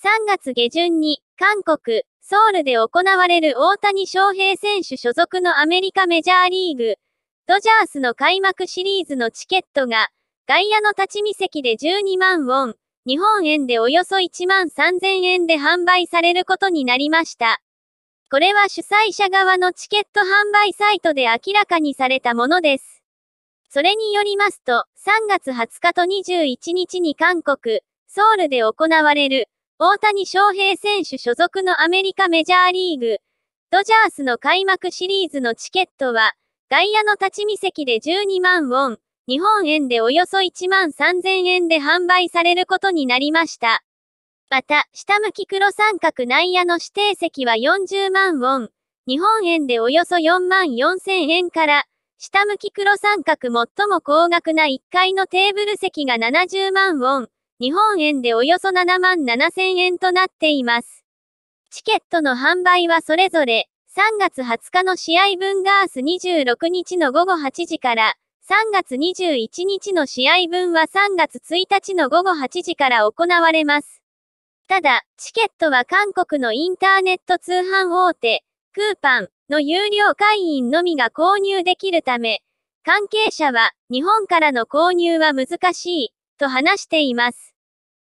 3月下旬に、韓国、ソウルで行われる大谷翔平選手所属のアメリカメジャーリーグ、ドジャースの開幕シリーズのチケットが、外野の立ち見席で12万ウォン、日本円でおよそ1万3000円で販売されることになりました。これは主催者側のチケット販売サイトで明らかにされたものです。それによりますと、3月20日と21日に韓国、ソウルで行われる、大谷翔平選手所属のアメリカメジャーリーグ、ドジャースの開幕シリーズのチケットは、外野の立ち見席で12万ウォン、日本円でおよそ1万3000円で販売されることになりました。また、下向き黒三角内野の指定席は40万ウォン、日本円でおよそ4万4000円から、下向き黒三角最も高額な1階のテーブル席が70万ウォン、日本円でおよそ7万7千円となっています。チケットの販売はそれぞれ、3月20日の試合分ガース26日の午後8時から、3月21日の試合分は3月1日の午後8時から行われます。ただ、チケットは韓国のインターネット通販大手、クーパンの有料会員のみが購入できるため、関係者は日本からの購入は難しいと話しています。